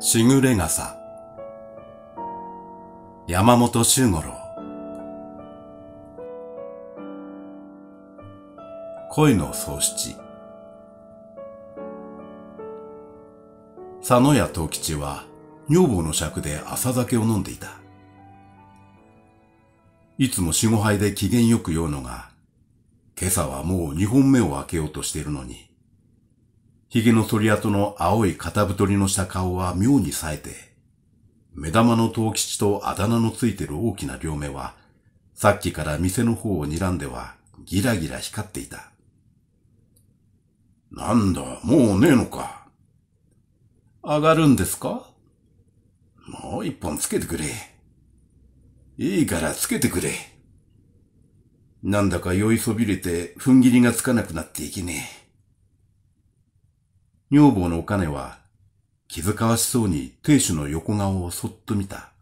しぐれ傘。山本周五郎。恋の喪失。佐野屋藤吉は女房の尺で朝酒を飲んでいた。いつも四五杯で機嫌よく酔うのが、今朝はもう二本目を開けようとしているのに、髭の剃り跡の青い片太りのした顔は妙に冴えて、目玉の藤吉とあだ名のついてる大きな両目は、さっきから店の方を睨んではギラギラ光っていた。なんだ、もうねえのか。上がるんですかもう一本つけてくれ。いいからつけてくれ。なんだか酔いそびれて、踏ん切りがつかなくなっていけねえ。女房のお金は気遣わしそうに亭主の横顔をそっと見た。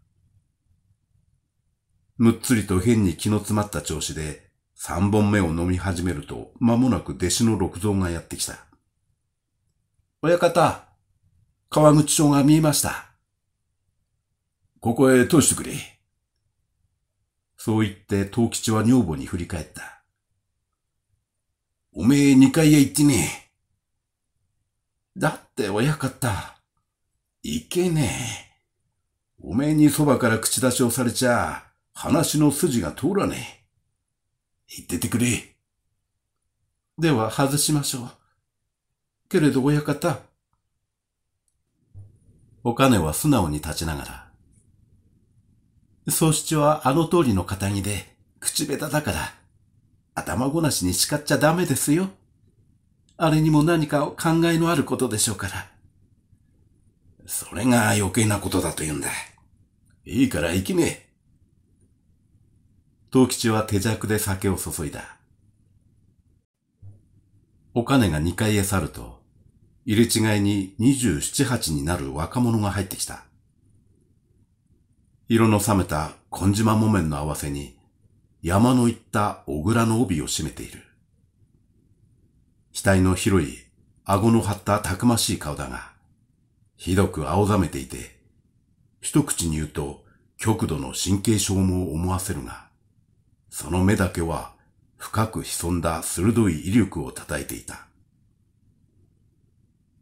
むっつりと変に気の詰まった調子で三本目を飲み始めると間もなく弟子の六蔵がやってきた。親方、川口町が見えました。ここへ通してくれ。そう言って藤吉は女房に振り返った。おめえ二階へ行ってねえ。だって親方、いけねえ。おめえにそばから口出しをされちゃ、話の筋が通らねえ。言っててくれ。では外しましょう。けれど親方。お金は素直に立ちながら。宗七はあの通りの堅気で、口下手だから、頭ごなしに叱っちゃダメですよ。あれにも何か考えのあることでしょうから。それが余計なことだと言うんだ。いいから行きねえ。藤吉は手酌で酒を注いだ。お金が2階へ去ると、入れ違いに27、8になる若者が入ってきた。色の冷めた根島木綿の合わせに、山の行った小倉の帯を締めている。額の広い、顎の張ったたくましい顔だが、ひどく青ざめていて、一口に言うと極度の神経症も思わせるが、その目だけは深く潜んだ鋭い威力を叩いていた。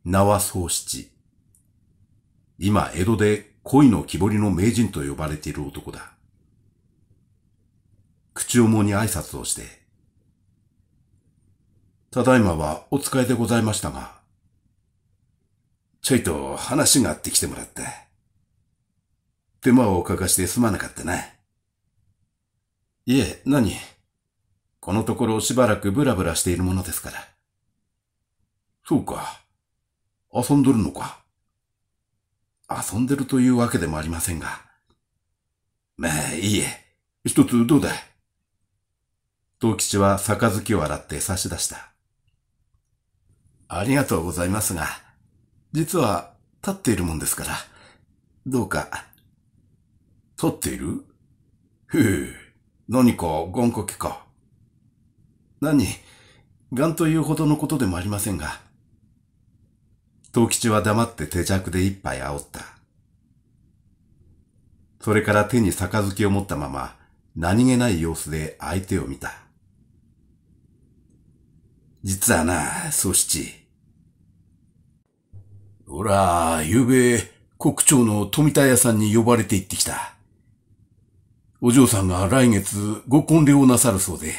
名は宗七。今、江戸で恋の木彫りの名人と呼ばれている男だ。口をもに挨拶をして、ただいまはお使いでございましたが、ちょいと話があって来てもらって、手間をおかかしてすまなかったね。いえ、何このところしばらくブラブラしているものですから。そうか。遊んどるのか。遊んでるというわけでもありませんが。まあ、いいえ。一つどうだい藤吉は杯を洗って差し出した。ありがとうございますが、実は立っているもんですから、どうか。立っているふぅ、何かんこきか。何、癌というほどのことでもありませんが。藤吉は黙って手弱で一杯煽った。それから手に杯を持ったまま、何気ない様子で相手を見た。実はな、宗七。ほら、ゆうべ、国庁の富田屋さんに呼ばれて行ってきた。お嬢さんが来月ご婚礼をなさるそうで、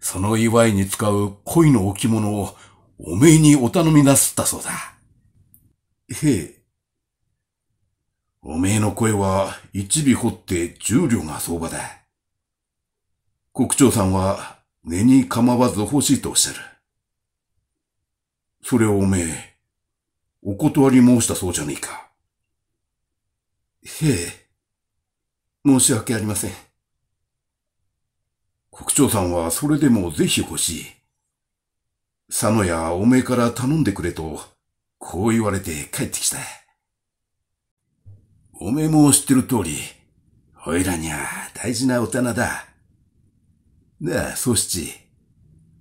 その祝いに使う恋の置物をおめえにお頼みなすったそうだ。へえ。おめえの声は一尾掘って十両が相場だ。国長さんは根に構わず欲しいとおっしゃる。それをおめえ、お断り申したそうじゃねえか。へえ。申し訳ありません。国長さんはそれでもぜひ欲しい。佐野やおめえから頼んでくれと、こう言われて帰ってきた。おめえも知ってる通り、おいらにゃ大事なお棚だ。なあ、宗七。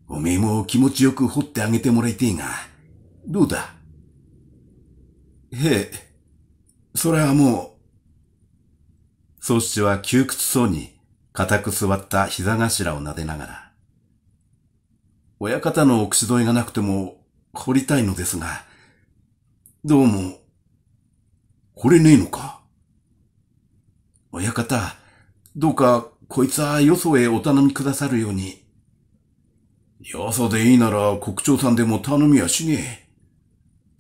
おめえも気持ちよく掘ってあげてもらいてえが、どうだへえ、それはもう。宗七は窮屈そうに、固く座った膝頭を撫でながら。親方のお口添えがなくても、掘りたいのですが、どうも、掘れねえのか。親方、どうか、こいつはよそへお頼みくださるように。よそでいいなら、国長さんでも頼みはしねえ。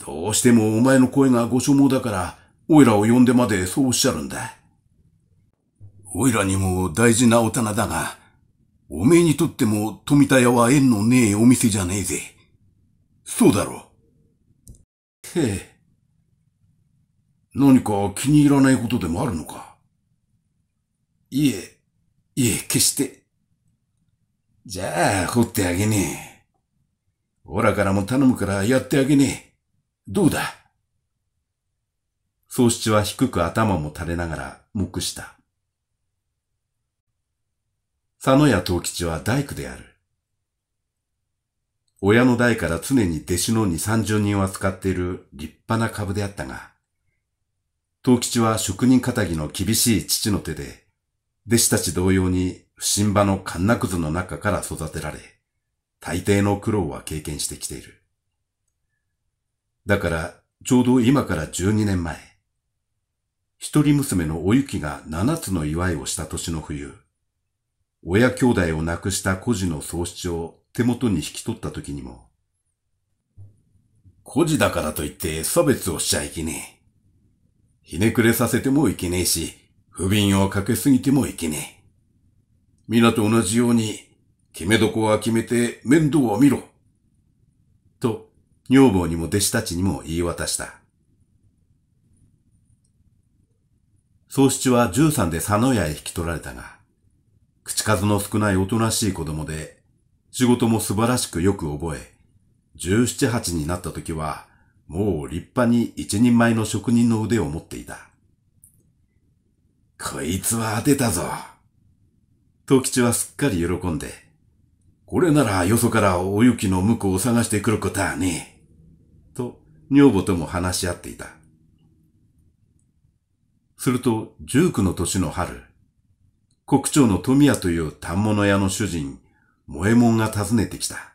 どうしてもお前の声がご所望だから、オイラを呼んでまでそうおっしゃるんだ。オイラにも大事なお棚だが、おめえにとっても富田屋は縁のねえお店じゃねえぜ。そうだろう。へえ。何か気に入らないことでもあるのかいえ、いえ、決して。じゃあ、掘ってあげねえ。オラからも頼むからやってあげねえ。どうだ宗七は低く頭も垂れながら黙した。佐野屋藤吉は大工である。親の代から常に弟子の二三十人を扱っている立派な株であったが、藤吉は職人仇の厳しい父の手で、弟子たち同様に不審場のカンナくずの中から育てられ、大抵の苦労は経験してきている。だからちょうど今から12年前、一人娘のおゆきが七つの祝いをした年の冬、親兄弟を亡くした孤児の喪失を手元に引き取った時にも、孤児だからといって差別をしちゃいけねえ。ひねくれさせてもいけねえし、不憫をかけすぎてもいけねえ。皆と同じように、決めどこは決めて面倒を見ろ。女房にも弟子たちにも言い渡した。宗七は13で佐野屋へ引き取られたが、口数の少ないおとなしい子供で、仕事も素晴らしくよく覚え、17、8になった時は、もう立派に一人前の職人の腕を持っていた。こいつは当てたぞ。藤吉はすっかり喜んで、これならよそからお雪の婿を探してくることはねえ。女房とも話し合っていた。すると、十九の年の春、国長の富谷という反物屋の主人、萌えもんが訪ねてきた。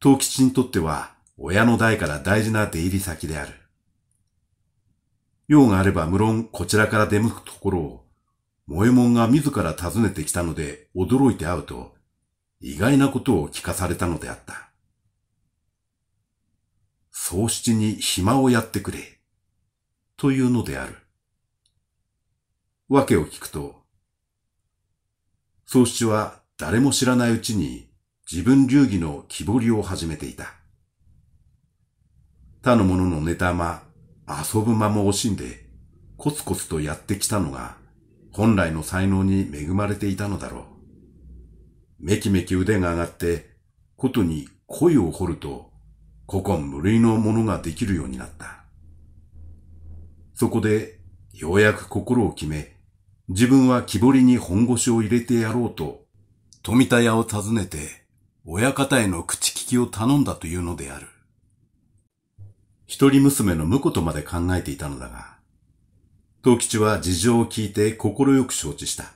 藤吉にとっては、親の代から大事な出入り先である。用があれば無論こちらから出向くところを、萌えもんが自ら訪ねてきたので驚いて会うと、意外なことを聞かされたのであった。宗七に暇をやってくれ、というのである。訳を聞くと、宗七は誰も知らないうちに自分流儀の木彫りを始めていた。他の者の妬ま、遊ぶ間も惜しんで、コツコツとやってきたのが、本来の才能に恵まれていたのだろう。めきめき腕が上がって、ことに恋を掘ると、古今無類のものができるようになった。そこで、ようやく心を決め、自分は木彫りに本腰を入れてやろうと、富田屋を訪ねて、親方への口利きを頼んだというのである。一人娘の婿とまで考えていたのだが、藤吉は事情を聞いて心よく承知した。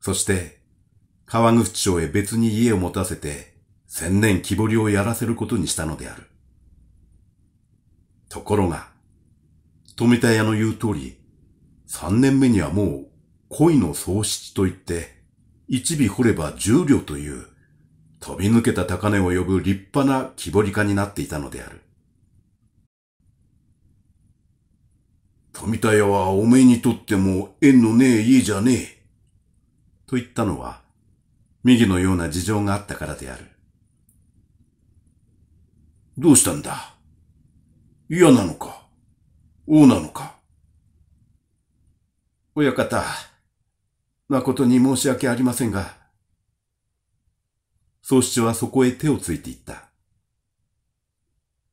そして、川口町へ別に家を持たせて、千年木彫りをやらせることにしたのである。ところが、富田屋の言う通り、三年目にはもう恋の喪失といって、一尾掘れば十両という飛び抜けた高値を呼ぶ立派な木彫り家になっていたのである。富田屋はおめえにとっても縁のねえ家じゃねえ。と言ったのは、右のような事情があったからである。どうしたんだ嫌なのか王なのか親方、誠に申し訳ありませんが。宗七はそこへ手をついていった。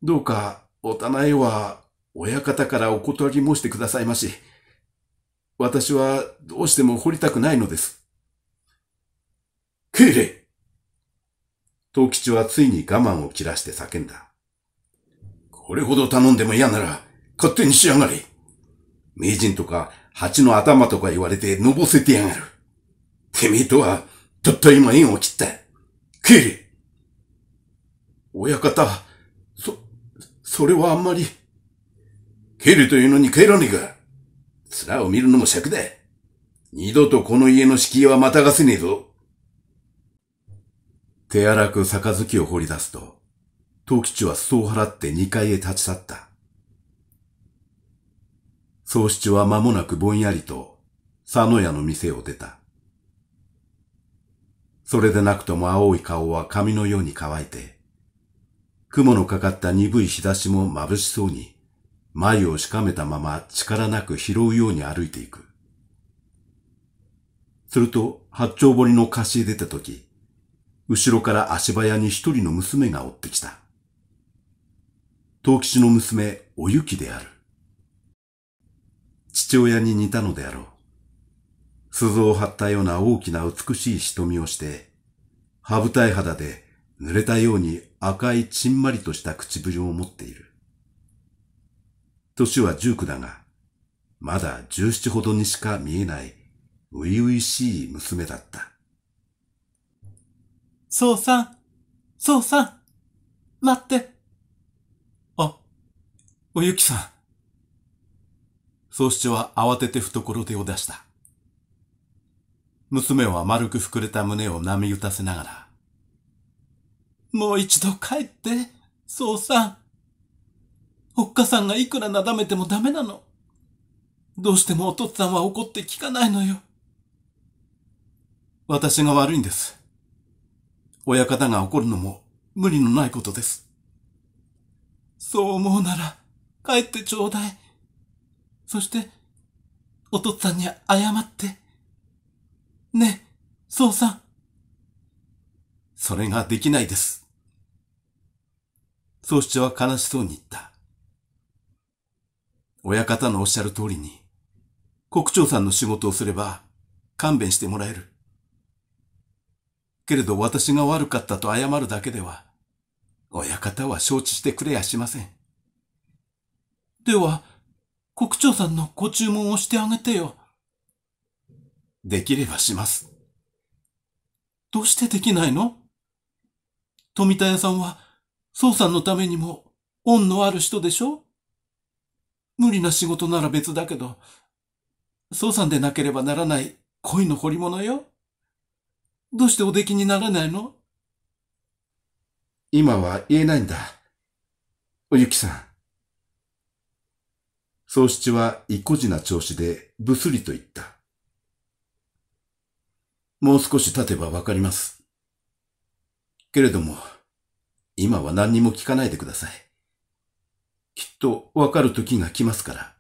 どうか、お棚へは、親方からお断り申してくださいまし。私は、どうしても掘りたくないのです。敬礼藤吉はついに我慢を切らして叫んだ。これほど頼んでも嫌なら、勝手にしやがれ。名人とか、蜂の頭とか言われて、のぼせてやがる。てめえとは、たった今縁を切った。帰れ親方、そ、それはあんまり。帰るというのに帰らねえか。面を見るのも尺だ。二度とこの家の敷居はまたがせねえぞ。手荒く杯を掘り出すと、藤吉は裾を払って2階へ立ち去った。宗七は間もなくぼんやりと佐野屋の店を出た。それでなくとも青い顔は髪のように乾いて、雲のかかった鈍い日差しも眩しそうに、眉をしかめたまま力なく拾うように歩いていく。すると、八丁堀の貸し出た時、後ろから足早に一人の娘が追ってきた。藤吉の娘、おゆきである。父親に似たのであろう。鈴を張ったような大きな美しい瞳をして、羽舞台肌で濡れたように赤いちんまりとした唇を持っている。年は十九だが、まだ十七ほどにしか見えない初々しい娘だった。そうさん、そうさん、待って。おゆきさん。宗主は慌てて懐手を出した。娘は丸く膨れた胸を波打たせながら、もう一度帰って、宗さん。おっかさんがいくらなだめてもダメなの。どうしてもお父さんは怒って聞かないのよ。私が悪いんです。親方が怒るのも無理のないことです。そう思うなら、帰ってちょうだい。そして、お父さんに謝って。ねえ、そうさん。それができないです。宗主は悲しそうに言った。親方のおっしゃる通りに、国長さんの仕事をすれば、勘弁してもらえる。けれど私が悪かったと謝るだけでは、親方は承知してくれやしません。では、国長さんのご注文をしてあげてよ。できればします。どうしてできないの富田屋さんは、宋さんのためにも、恩のある人でしょ無理な仕事なら別だけど、宋さんでなければならない恋の彫り物よ。どうしてお出来にならないの今は言えないんだ。おゆきさん。宗七は意固地な調子でぶすりと言った。もう少し経てばわかります。けれども、今は何にも聞かないでください。きっとわかる時が来ますから。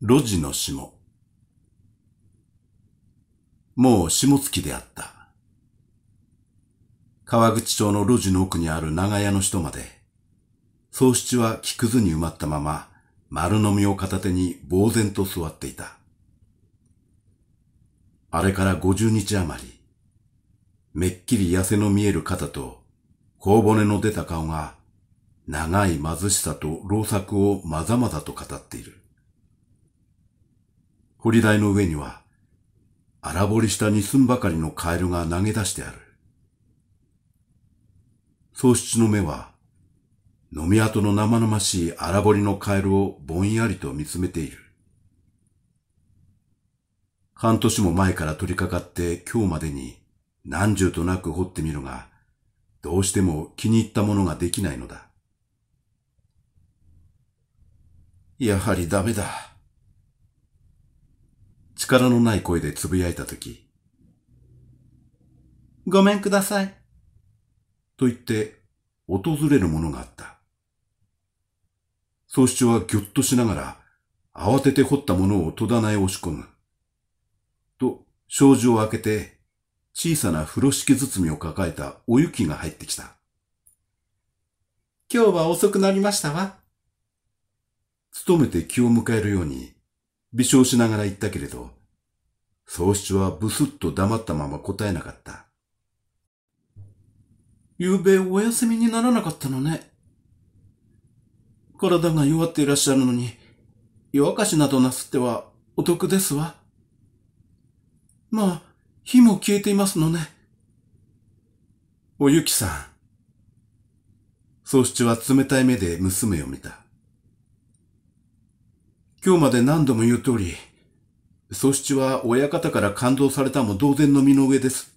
路地の下。もう下月であった。川口町の路地の奥にある長屋の人まで、宗七は木くずに埋まったまま、丸飲みを片手に呆然と座っていた。あれから五十日余り、めっきり痩せの見える肩と、頬骨の出た顔が、長い貧しさと老作をまざまざと語っている。掘り台の上には、荒掘りした二寸ばかりのカエルが投げ出してある。喪失の目は、飲み跡の生々しい荒彫りのカエルをぼんやりと見つめている。半年も前から取り掛かって今日までに何十となく掘ってみるが、どうしても気に入ったものができないのだ。やはりダメだ。力のない声で呟いたとき。ごめんください。と言って訪れるものがあった。総主はぎょっとしながら、慌てて掘ったものを戸棚へ押し込む。と、障子を開けて、小さな風呂敷包みを抱えたお雪が入ってきた。今日は遅くなりましたわ。努めて気を迎えるように、微笑しながら言ったけれど、総七はブスッと黙ったまま答えなかった。昨べお休みにならなかったのね。体が弱っていらっしゃるのに、夜明かしなどなすってはお得ですわ。まあ、火も消えていますのね。おゆきさん。宗七は冷たい目で娘を見た。今日まで何度も言う通り、宗七は親方から感動されたも同然の身の上です。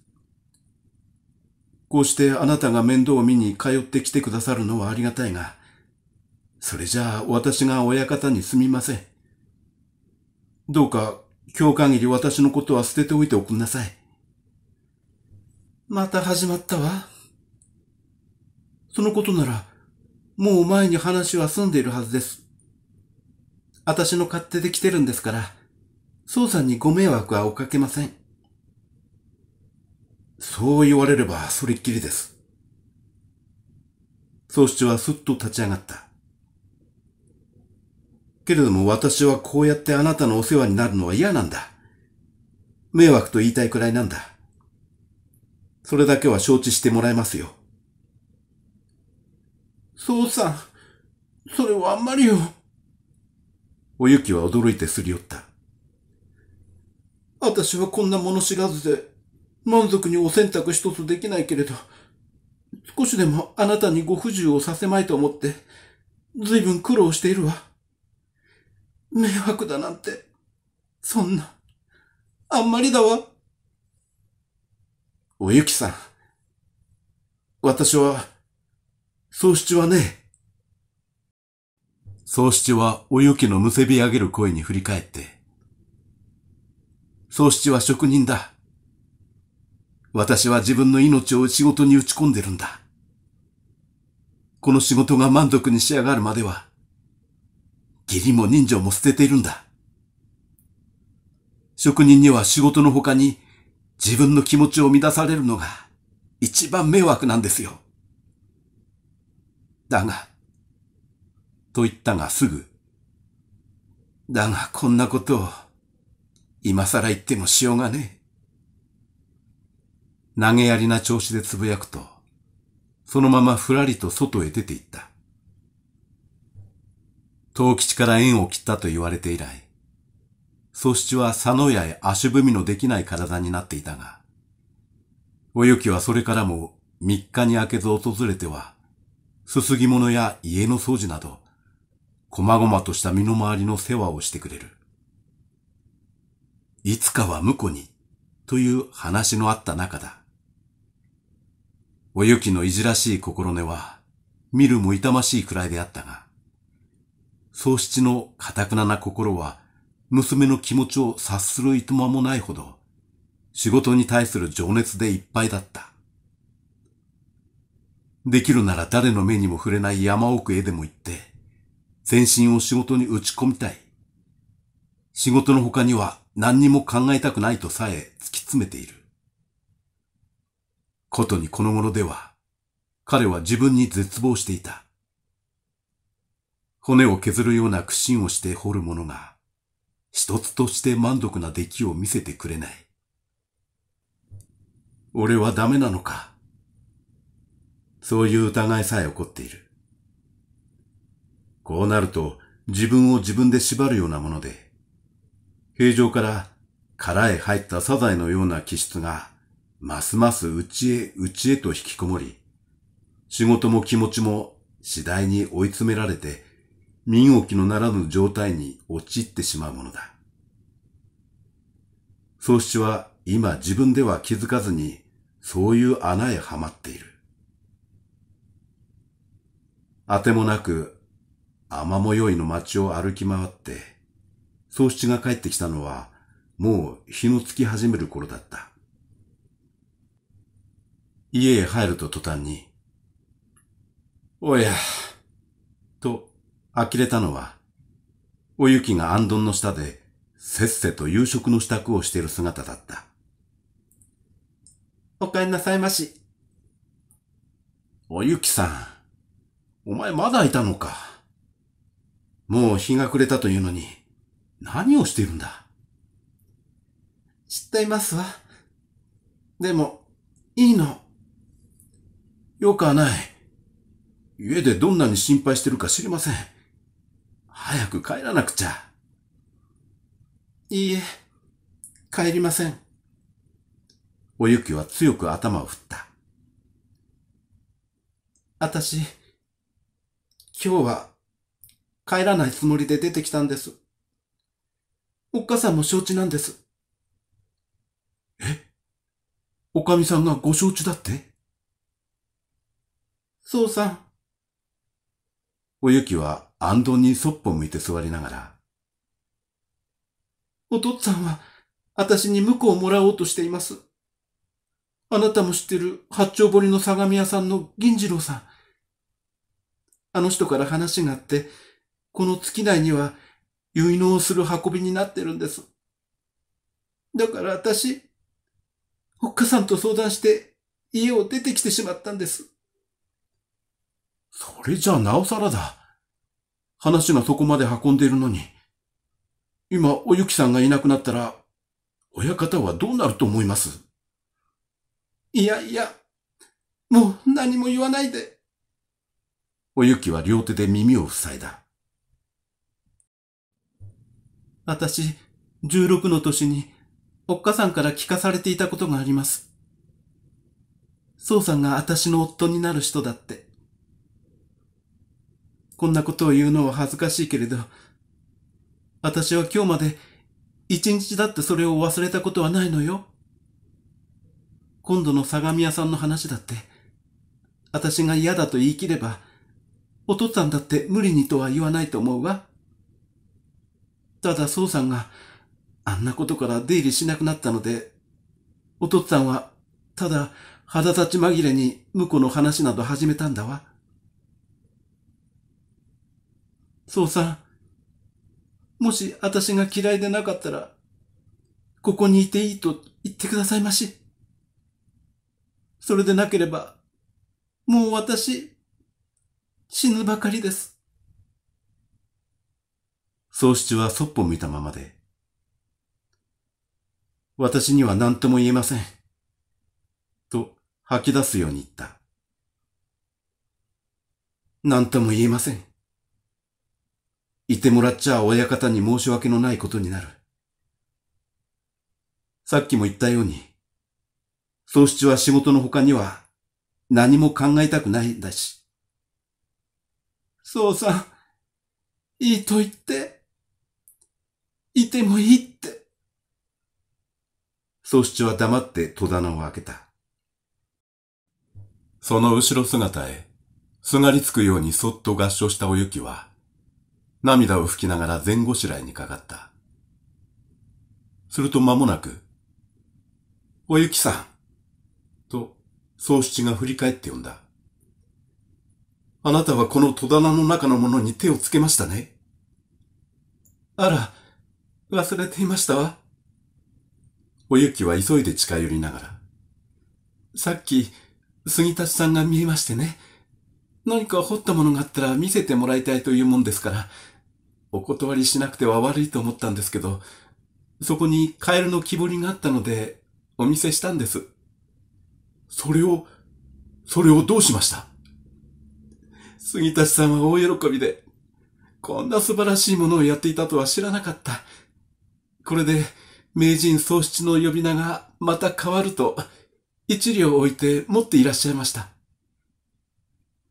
こうしてあなたが面倒を見に通ってきてくださるのはありがたいが、それじゃあ私が親方にすみません。どうか今日限り私のことは捨てておいておくんなさい。また始まったわ。そのことなら、もう前に話は済んでいるはずです。私の勝手で来てるんですから、さんにご迷惑はおかけません。そう言われればそれっきりです。宗主はすっと立ち上がった。けれども私はこうやってあなたのお世話になるのは嫌なんだ。迷惑と言いたいくらいなんだ。それだけは承知してもらえますよ。そうさん、それはあんまりよ。おゆきは驚いてすり寄った。私はこんな物知らずで、満足にお洗濯一つできないけれど、少しでもあなたにご不自由をさせまいと思って、ずいぶん苦労しているわ。迷惑だなんて、そんな、あんまりだわ。おゆきさん、私は、宗七はね、宗七はおゆきのむせび上げる声に振り返って、宗七は職人だ。私は自分の命を仕事に打ち込んでるんだ。この仕事が満足に仕上がるまでは、義理も人情も捨てているんだ。職人には仕事の他に自分の気持ちを乱されるのが一番迷惑なんですよ。だが、と言ったがすぐ、だがこんなことを今更言ってもしようがねえ。投げやりな調子でつぶやくと、そのままふらりと外へ出て行った。東吉から縁を切ったと言われて以来、宗七は佐野屋へ足踏みのできない体になっていたが、おゆきはそれからも三日に明けず訪れては、すすぎ物や家の掃除など、こまごまとした身の回りの世話をしてくれる。いつかは婿に、という話のあった中だ。おゆきのいじらしい心根は、見るも痛ましいくらいであったが、宗七の堅くなな心は、娘の気持ちを察するいとまもないほど、仕事に対する情熱でいっぱいだった。できるなら誰の目にも触れない山奥へでも行って、全身を仕事に打ち込みたい。仕事の他には何にも考えたくないとさえ突き詰めている。ことにこのものでは、彼は自分に絶望していた。骨を削るような苦心をして掘る者が、一つとして満足な出来を見せてくれない。俺はダメなのかそういう疑いさえ起こっている。こうなると自分を自分で縛るようなもので、平常から殻へ入ったサザエのような気質がますます内へ内へと引きこもり、仕事も気持ちも次第に追い詰められて、身動きのならぬ状態に陥ってしまうものだ。宗七は今自分では気づかずに、そういう穴へはまっている。あてもなく、雨模様の街を歩き回って、宗七が帰ってきたのは、もう日のつき始める頃だった。家へ入ると途端に、おや、と、呆れたのは、おゆきがあんどんの下で、せっせと夕食の支度をしている姿だった。お帰りなさいまし。おゆきさん、お前まだいたのか。もう日が暮れたというのに、何をしているんだ。知っていますわ。でも、いいの。よくはない。家でどんなに心配してるか知りません。早く帰らなくちゃ。いいえ、帰りません。おゆきは強く頭を振った。あたし、今日は帰らないつもりで出てきたんです。おっかさんも承知なんです。えおかみさんがご承知だってそうさん。おゆきは安どにそっぽ向いて座りながら。お父っつぁんは、私に婿をもらおうとしています。あなたも知ってる八丁堀の相模屋さんの銀次郎さん。あの人から話があって、この月内には結納をする運びになってるんです。だから私、おっかさんと相談して家を出てきてしまったんです。それじゃなおさらだ。話のこまで運んでいるのに。今、おゆきさんがいなくなったら、親方はどうなると思いますいやいや、もう何も言わないで。おゆきは両手で耳を塞いだ。私、16の年に、おっかさんから聞かされていたことがあります。宗さんが私の夫になる人だって。こんなことを言うのは恥ずかしいけれど、私は今日まで一日だってそれを忘れたことはないのよ。今度の相模屋さんの話だって、私が嫌だと言い切れば、お父さんだって無理にとは言わないと思うわ。ただ、宗さんがあんなことから出入りしなくなったので、お父さんはただ肌立ち紛れに婿の話など始めたんだわ。そうさん、もし私が嫌いでなかったら、ここにいていいと言ってくださいまし。それでなければ、もう私、死ぬばかりです。宗七はそっぽ見たままで、私には何とも言えません。と吐き出すように言った。何とも言えません。いてもらっちゃ親方に申し訳のないことになる。さっきも言ったように、宗七は仕事の他には何も考えたくないんだし。そうさん、いいと言って、いてもいいって。宗七は黙って戸棚を開けた。その後ろ姿へ、すがりつくようにそっと合掌したおゆきは、涙を拭きながら前後しらいにかかった。すると間もなく、おゆきさん、と、宗七が振り返って呼んだ。あなたはこの戸棚の中のものに手をつけましたね。あら、忘れていましたわ。おゆきは急いで近寄りながら。さっき、杉立さんが見えましてね。何か掘ったものがあったら見せてもらいたいというもんですから、お断りしなくては悪いと思ったんですけど、そこにカエルの木彫りがあったので、お見せしたんです。それを、それをどうしました杉田さんは大喜びで、こんな素晴らしいものをやっていたとは知らなかった。これで、名人宗七の呼び名がまた変わると、一両置いて持っていらっしゃいました。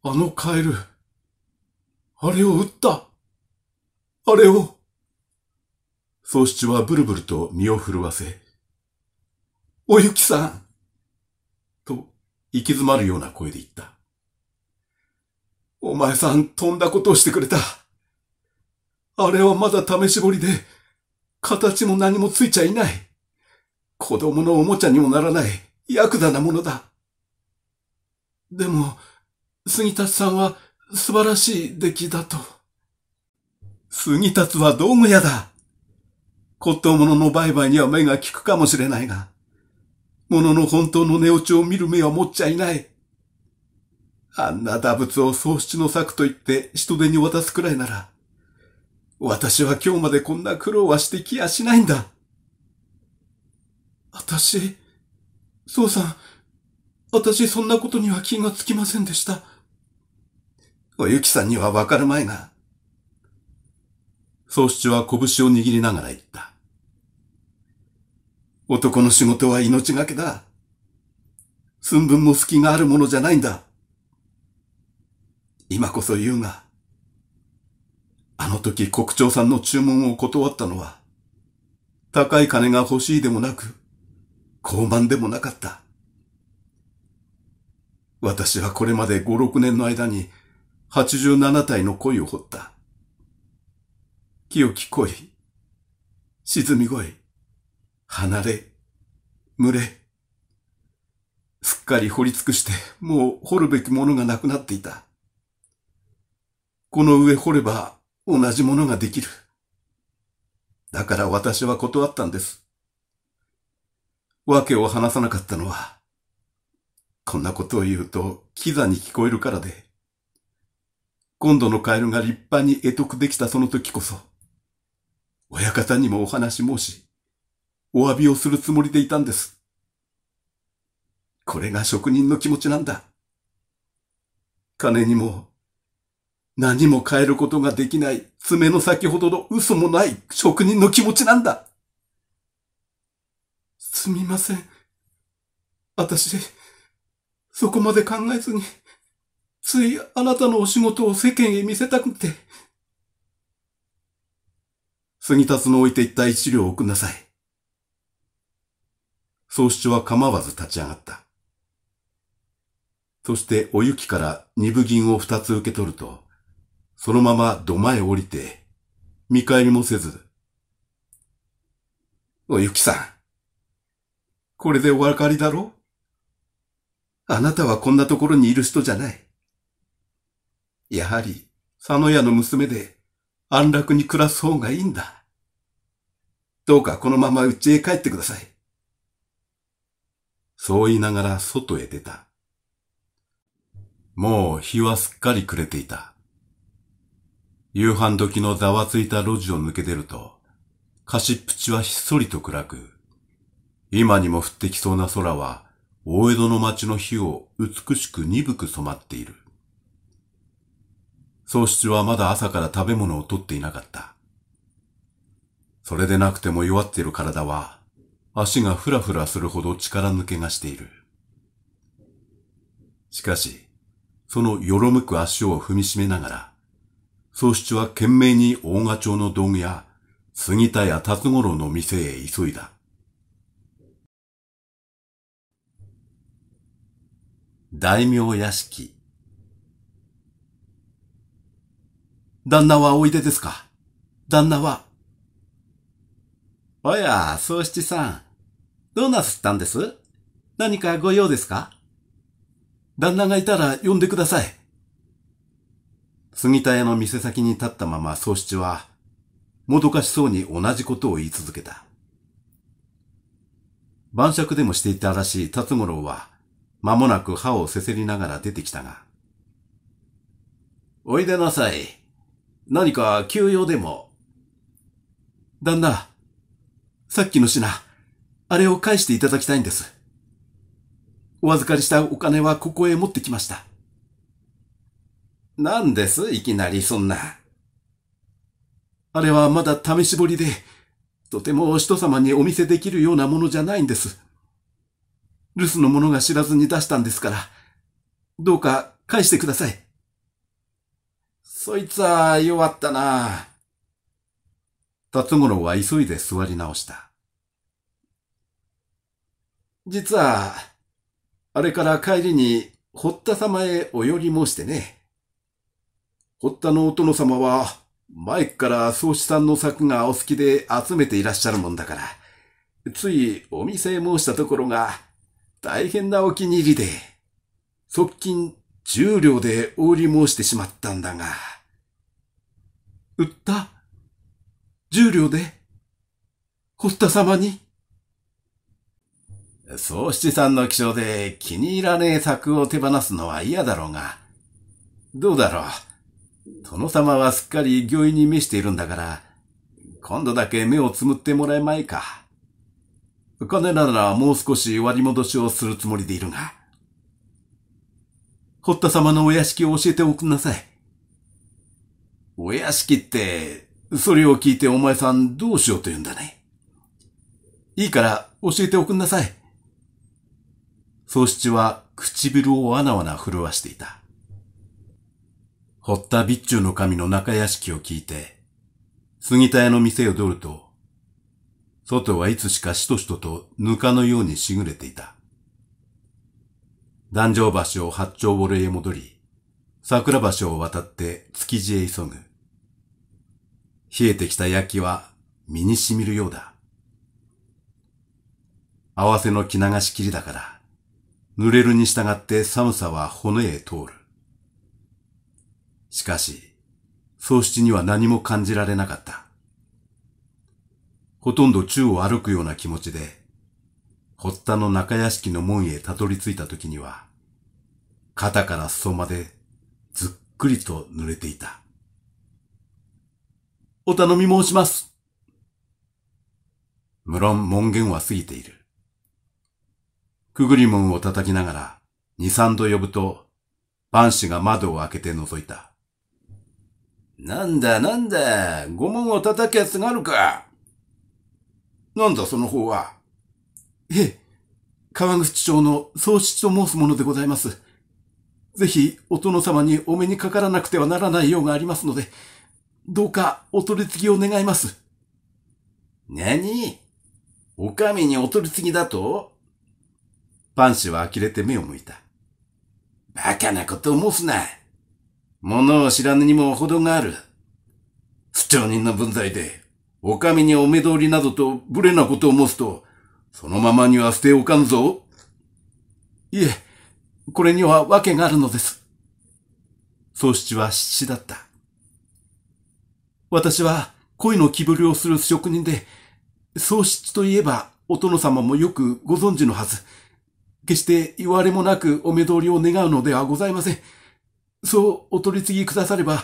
あのカエル、あれを撃ったあれを。宗七はブルブルと身を震わせ、おゆきさんと行き詰まるような声で言った。お前さんとんだことをしてくれた。あれはまだ試し彫りで、形も何もついちゃいない。子供のおもちゃにもならない、ヤクザなものだ。でも、杉田さんは素晴らしい出来だと。杉立は道具屋だ。骨董物の売買には目が利くかもしれないが、物の本当の値落ちを見る目は持っちゃいない。あんな打物を喪失の策と言って人手に渡すくらいなら、私は今日までこんな苦労はしてきやしないんだ。私、そうさん、私そんなことには気がつきませんでした。おゆきさんにはわかるまいが、宗主は拳を握りながら言った。男の仕事は命がけだ。寸分も隙があるものじゃないんだ。今こそ言うが、あの時国長さんの注文を断ったのは、高い金が欲しいでもなく、傲慢でもなかった。私はこれまで5、6年の間に87体の恋を掘った。清きえ。沈み声、離れ、群れ。すっかり掘り尽くして、もう掘るべきものがなくなっていた。この上掘れば同じものができる。だから私は断ったんです。訳を話さなかったのは、こんなことを言うと、キザに聞こえるからで、今度のカエルが立派に得得できたその時こそ、親方にもお話申し、お詫びをするつもりでいたんです。これが職人の気持ちなんだ。金にも、何も変えることができない、爪の先ほどの嘘もない職人の気持ちなんだ。すみません。私、そこまで考えずに、ついあなたのお仕事を世間へ見せたくて、杉達の置いていった一両を送んなさい。総主張は構わず立ち上がった。そしてお雪から二部銀を二つ受け取ると、そのまま土間へ降りて、見返りもせず、おゆきさん、これでお分かりだろあなたはこんなところにいる人じゃない。やはり、佐野屋の娘で安楽に暮らす方がいいんだ。どうかこのまま家へ帰ってください。そう言いながら外へ出た。もう日はすっかり暮れていた。夕飯時のざわついた路地を抜け出ると、カシップチはひっそりと暗く、今にも降ってきそうな空は、大江戸の街の日を美しく鈍く染まっている。宗七はまだ朝から食べ物を取っていなかった。それでなくても弱っている体は、足がふらふらするほど力抜けがしている。しかし、そのよろむく足を踏みしめながら、宗七は懸命に大賀町の道具や、杉田や辰五郎の店へ急いだ。大名屋敷。旦那はおいでですか旦那はおや、宗七さん。どうなすったんです何かご用ですか旦那がいたら呼んでください。杉田屋の店先に立ったまま宗七は、もどかしそうに同じことを言い続けた。晩酌でもしていたらしい辰五郎は、間もなく歯をせせりながら出てきたが。おいでなさい。何か休養でも。旦那、さっきの品、あれを返していただきたいんです。お預かりしたお金はここへ持ってきました。何ですいきなりそんな。あれはまだ試し彫りで、とても人様にお見せできるようなものじゃないんです。留守の者が知らずに出したんですから、どうか返してください。そいつは弱ったな。辰五郎は急いで座り直した。実は、あれから帰りに、堀田様へお寄り申してね。堀田のお殿様は、前から宗師さんの作がお好きで集めていらっしゃるもんだから、ついお店へ申したところが、大変なお気に入りで、側近十両でお売り申してしまったんだが。売った重量両で、コスタ様に。宗七さんの気象で気に入らねえ策を手放すのは嫌だろうが、どうだろう。殿様はすっかり行為に召しているんだから、今度だけ目をつむってもらえまいか。金ならもう少し割り戻しをするつもりでいるが。堀田様のお屋敷を教えておくんなさい。お屋敷って、それを聞いてお前さんどうしようと言うんだね。いいから教えておくんなさい。宗七は唇をわなわな震わしていた。堀田備中の神の中屋敷を聞いて、杉田屋の店を取ると、外はいつしかしとしととぬかのようにしぐれていた。壇上橋を八丁堀へ戻り、桜橋を渡って築地へ急ぐ。冷えてきた焼きは身に染みるようだ。合わせの着流しきりだから、濡れるに従って寒さは骨へ通る。しかし、宗七には何も感じられなかった。ほとんど宙を歩くような気持ちで、堀田の中屋敷の門へたどり着いた時には、肩から裾までずっくりと濡れていた。お頼み申します。無論門限は過ぎている。くぐり門を叩きながら、二三度呼ぶと、万氏が窓を開けて覗いた。なんだなんだ、五門を叩きやつがあるか。なんだその方は。ええ、川口町の総司と申すものでございます。ぜひ、お殿様にお目にかからなくてはならないようがありますので、どうかお取り次ぎを願います。何お上にお取り次ぎだとパンシは呆れて目を向いた。バカなことを申すな。物を知らぬにも程がある。不調人の分際で、お上にお目通りなどと無礼なことを申すと、そのままには捨ておかんぞ。いえ、これには訳があるのです。宗七は必死だった。私は恋の木彫りをする職人で、宗室といえばお殿様もよくご存知のはず。決して言われもなくお目通りを願うのではございません。そうお取り次ぎくだされば、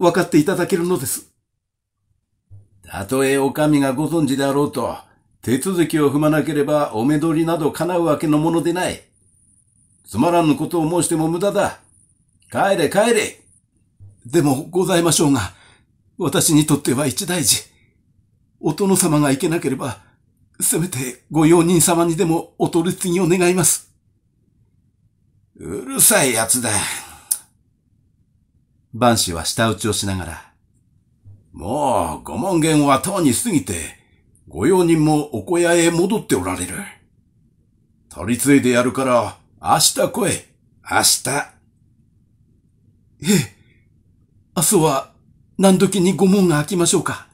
分かっていただけるのです。たとえお上がご存知であろうと、手続きを踏まなければお目通りなど叶うわけのものでない。つまらぬことを申しても無駄だ。帰れ帰れ。でもございましょうが、私にとっては一大事。お殿様が行けなければ、せめてご用人様にでもお取り次ぎを願います。うるさい奴だ。万氏は舌打ちをしながら、もう、ご門限はとうに過ぎて、ご用人もお小屋へ戻っておられる。取り継いでやるから、明日来い。明日。ええ。明日は何時にご門が開きましょうか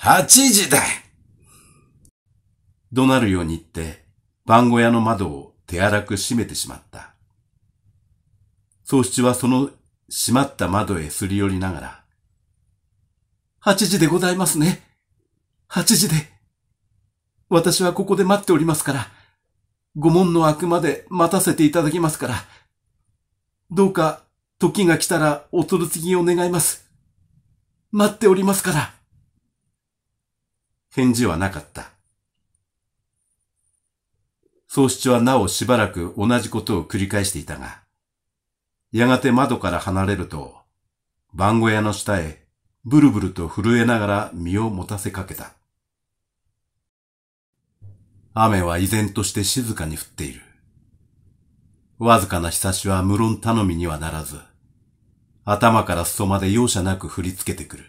?8 時だ怒鳴るように言って、番小屋の窓を手荒く閉めてしまった。宗七はその閉まった窓へすり寄りながら、八時でございますね。八時で。私はここで待っておりますから、御門の開くまで待たせていただきますから、どうか時が来たらお取り次ぎを願います。待っておりますから。返事はなかった。宗七はなおしばらく同じことを繰り返していたが、やがて窓から離れると、番小屋の下へブルブルと震えながら身を持たせかけた。雨は依然として静かに降っている。わずかな日差しは無論頼みにはならず、頭から裾まで容赦なく振り付けてくる。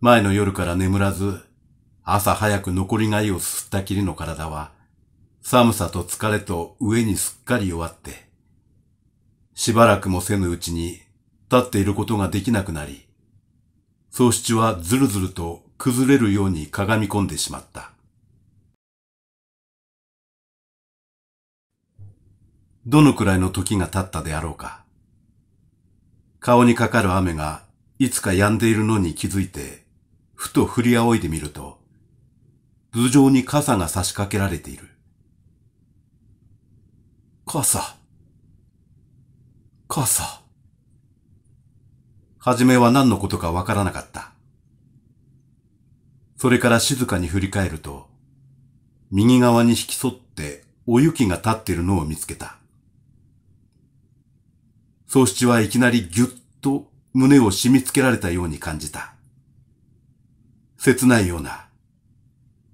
前の夜から眠らず、朝早く残りがいをすすったきりの体は、寒さと疲れと上にすっかり弱って、しばらくもせぬうちに立っていることができなくなり、宗七はずるずると崩れるようにかがみ込んでしまった。どのくらいの時が経ったであろうか。顔にかかる雨がいつか止んでいるのに気づいて、ふと振り仰いでみると、頭上に傘が差し掛けられている。傘。傘。はじめは何のことかわからなかった。それから静かに振り返ると、右側に引き沿ってお雪が立っているのを見つけた。宗七はいきなりぎゅっと胸を締め付けられたように感じた。切ないような、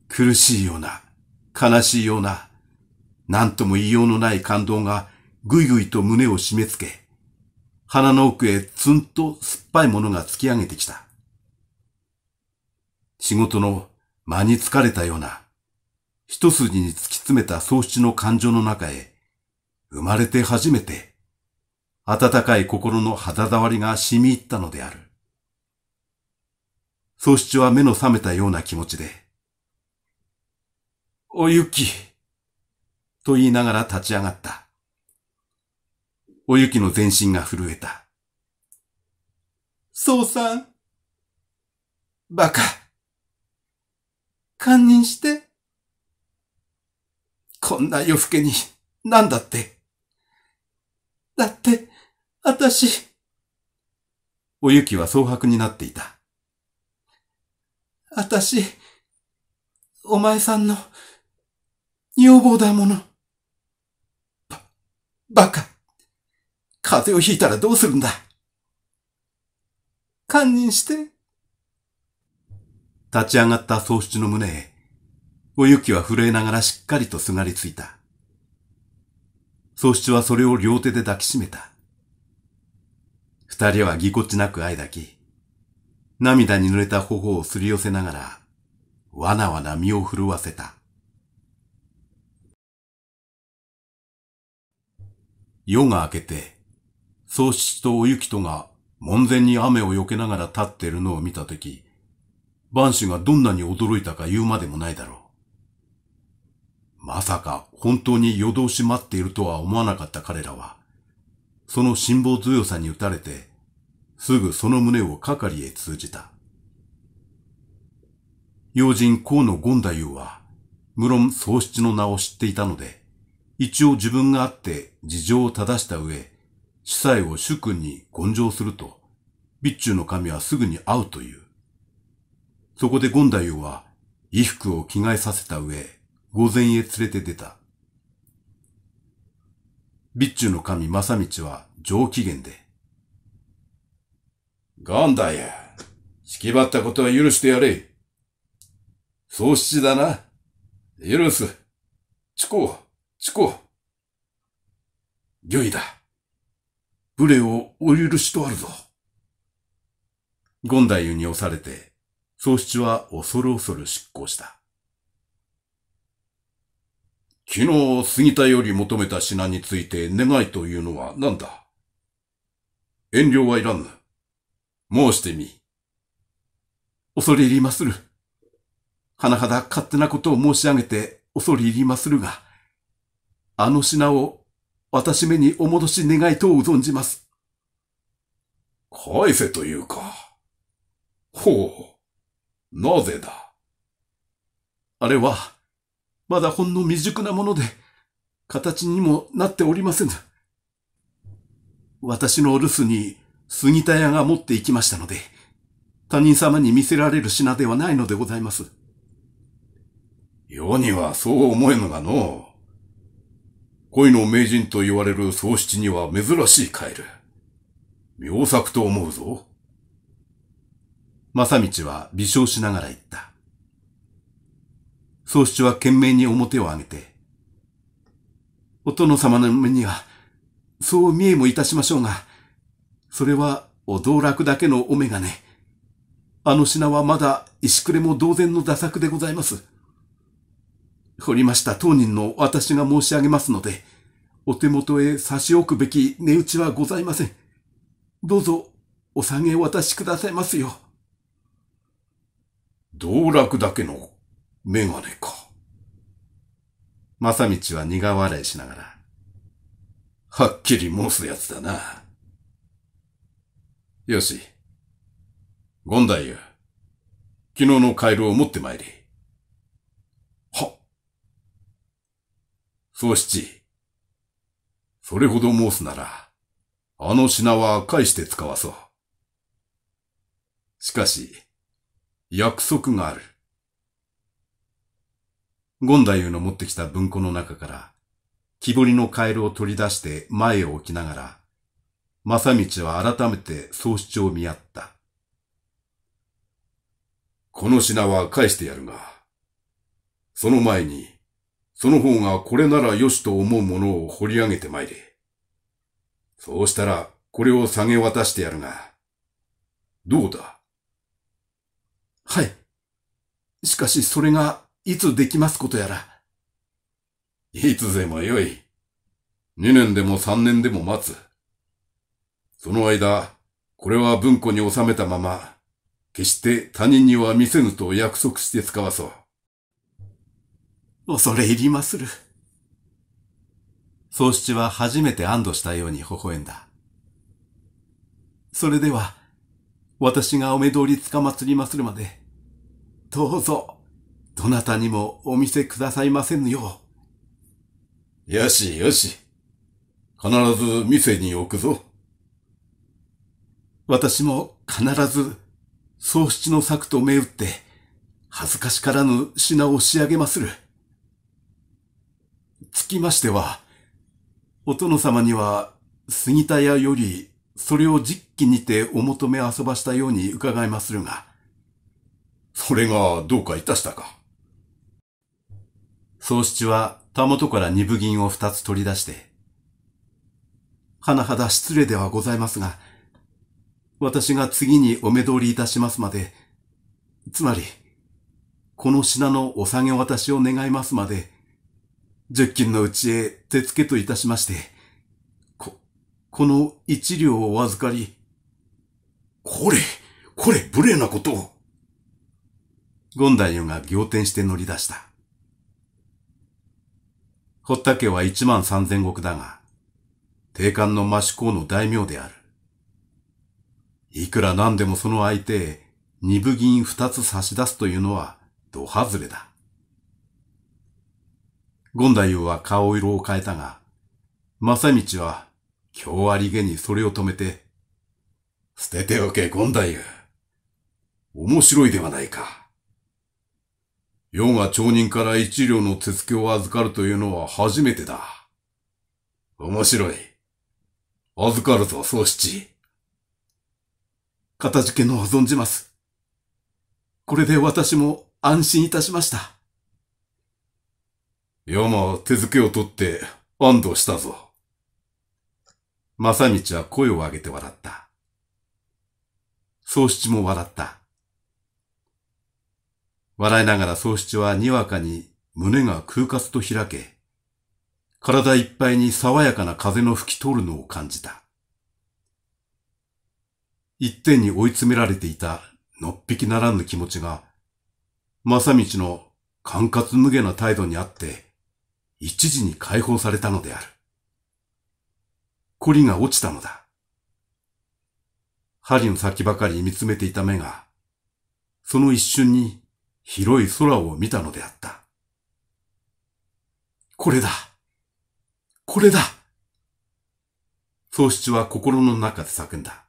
苦しいような、悲しいような、何とも言いようのない感動がぐいぐいと胸を締め付け、鼻の奥へツンと酸っぱいものが突き上げてきた。仕事の間に疲れたような、一筋に突き詰めた宗七の感情の中へ、生まれて初めて、温かい心の肌触りが染み入ったのである。宗七は目の覚めたような気持ちで、おゆき、と言いながら立ち上がった。おゆきの全身が震えた。そうさん、バカ、堪忍して。こんな夜更けに、なんだって。だって、あたし。おゆきは蒼白になっていた。あたし、お前さんの、女房だもの。ば、ばか。風邪をひいたらどうするんだ。堪忍して。立ち上がった宗七の胸へ、おゆきは震えながらしっかりとすがりついた。宗七はそれを両手で抱きしめた。二人はぎこちなく愛抱き、涙に濡れた頬をすり寄せながら、わなわな身を震わせた。夜が明けて、宗七とおゆきとが門前に雨を避けながら立っているのを見たとき、万子がどんなに驚いたか言うまでもないだろう。まさか本当に夜通し待っているとは思わなかった彼らは、その辛抱強さに打たれて、すぐその胸を係へ通じた。要人河野権太夫は、無論宗七の名を知っていたので、一応自分があって事情を正した上、司祭を主君に根上すると、備中の神はすぐに会うという。そこで権太夫は、衣服を着替えさせた上、御前へ連れて出た。備中の神正道は上機嫌で。ガンダイや、しきばったことは許してやれ。宗七だな。許す。チコ、チコ。御意だ。無礼をお許しとあるぞ。権太夫に押されて、宗七は恐る恐る執行した。昨日杉田より求めた品について願いというのは何だ遠慮はいらぬ。申してみ。恐れ入りまする。はなはだ勝手なことを申し上げて恐れ入りまするが、あの品を私めにお戻し願いとう存じます。返せというか。ほう、なぜだ。あれは、まだほんの未熟なもので、形にもなっておりませぬ。私のお留守に杉田屋が持って行きましたので、他人様に見せられる品ではないのでございます。世にはそう思えぬがの。恋の名人と言われる宗七には珍しいカエル。妙作と思うぞ。正道は微笑しながら言った。宗主は懸命に表を上げて、お殿様の目には、そう見えもいたしましょうが、それはお道楽だけのお眼鏡。あの品はまだ石くれも同然の打作でございます。掘りました当人の私が申し上げますので、お手元へ差し置くべき値打ちはございません。どうぞ、お下げお渡しくださいますよ。道楽だけのメガネか。正道は苦笑いしながら。はっきり申すやつだな。よし。権太夫。昨日の回廊を持って参り。は。宗七。それほど申すなら、あの品は返して使わそう。しかし、約束がある。ゴンダユの持ってきた文庫の中から、木彫りのカエルを取り出して前を置きながら、正道は改めて宗主を見合った。この品は返してやるが、その前に、その方がこれならよしと思うものを掘り上げてまいれ。そうしたら、これを下げ渡してやるが、どうだはい。しかしそれが、いつできますことやら。いつでもよい。二年でも三年でも待つ。その間、これは文庫に収めたまま、決して他人には見せぬと約束して使わそう。恐れ入りまする。宗七は初めて安堵したように微笑んだ。それでは、私がお目通りつかまつりまするまで、どうぞどなたにもお見せくださいませぬよう。よしよし。必ず店に置くぞ。私も必ず、宗七の策と銘打って、恥ずかしからぬ品を仕上げまする。つきましては、お殿様には、杉田屋より、それを実機にてお求め遊ばしたように伺いまするが、それがどうかいたしたか宗七はたもとから二部銀を二つ取り出して、はなはだ失礼ではございますが、私が次にお目通りいたしますまで、つまり、この品のお下げ渡しを願いますまで、十金のうちへ手付けといたしまして、こ、この一両をお預かり、これ、これ、無礼なことを。権太夫が仰天して乗り出した。堀田家は一万三千石だが、定款の益子の大名である。いくらなんでもその相手へ、二部銀二つ差し出すというのは、ど外れだ。権太夫は顔色を変えたが、正道は、今日ありげにそれを止めて、捨てておけ、権太夫。面白いではないか。世が町人から一両の手付けを預かるというのは初めてだ。面白い。預かるぞ、宗七。片付けの存じます。これで私も安心いたしました。世は手付けを取って安堵したぞ。正道は声を上げて笑った。宗七も笑った。笑いながら宗七はにわかに胸が空滑と開け、体いっぱいに爽やかな風の吹き通るのを感じた。一点に追い詰められていたのっぴきならぬ気持ちが、正道の管轄無下な態度にあって、一時に解放されたのである。凝りが落ちたのだ。針の先ばかり見つめていた目が、その一瞬に広い空を見たのであった。これだこれだ宗七は心の中で叫んだ。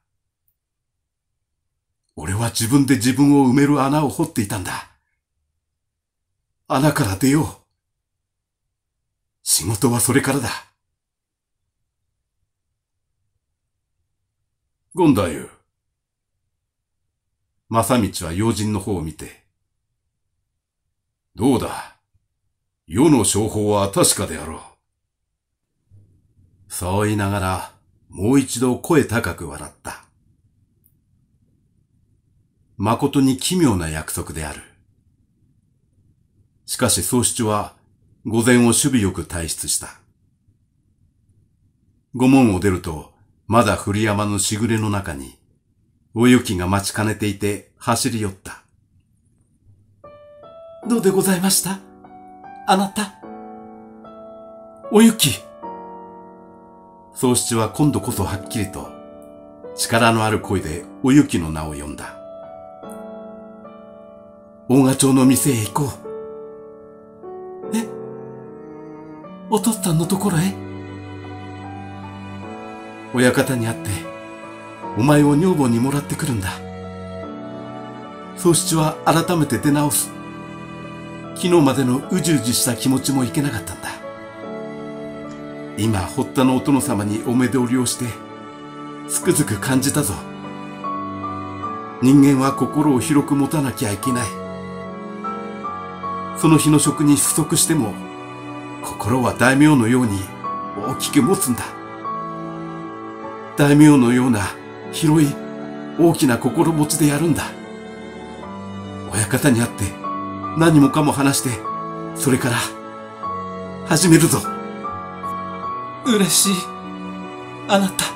俺は自分で自分を埋める穴を掘っていたんだ。穴から出よう。仕事はそれからだ。ゴンダユ。正道は用心の方を見て、どうだ世の証法は確かであろう。そう言いながら、もう一度声高く笑った。誠に奇妙な約束である。しかし宗七は、午前を守備よく退出した。御門を出ると、まだ降り山のしぐれの中に、お雪が待ちかねていて走り寄った。どうでございましたあなた。おゆき。宗七は今度こそはっきりと、力のある声でおゆきの名を呼んだ。大賀町の店へ行こう。えお父さんのところへ親方に会って、お前を女房にもらってくるんだ。宗七は改めて出直す。昨日までのうじうじした気持ちもいけなかったんだ。今、堀田のお殿様にお目通りをして、つくづく感じたぞ。人間は心を広く持たなきゃいけない。その日の食に不足しても、心は大名のように大きく持つんだ。大名のような広い大きな心持ちでやるんだ。親方に会って何もかも話して、それから、始めるぞ。嬉しい。あなた。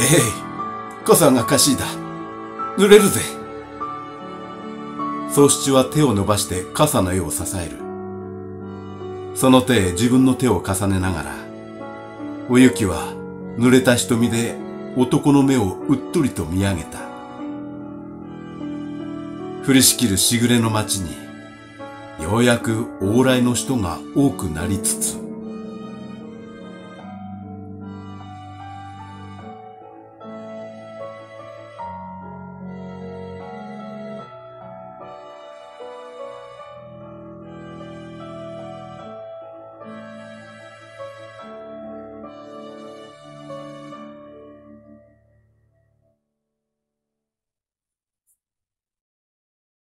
ええ、傘がかしいだ。濡れるぜ。宗七は手を伸ばして傘の絵を支える。その手へ自分の手を重ねながら、おゆきは濡れた瞳で男の目をうっとりと見上げた。降りしきるしぐれの街に、ようやく往来の人が多くなりつつ、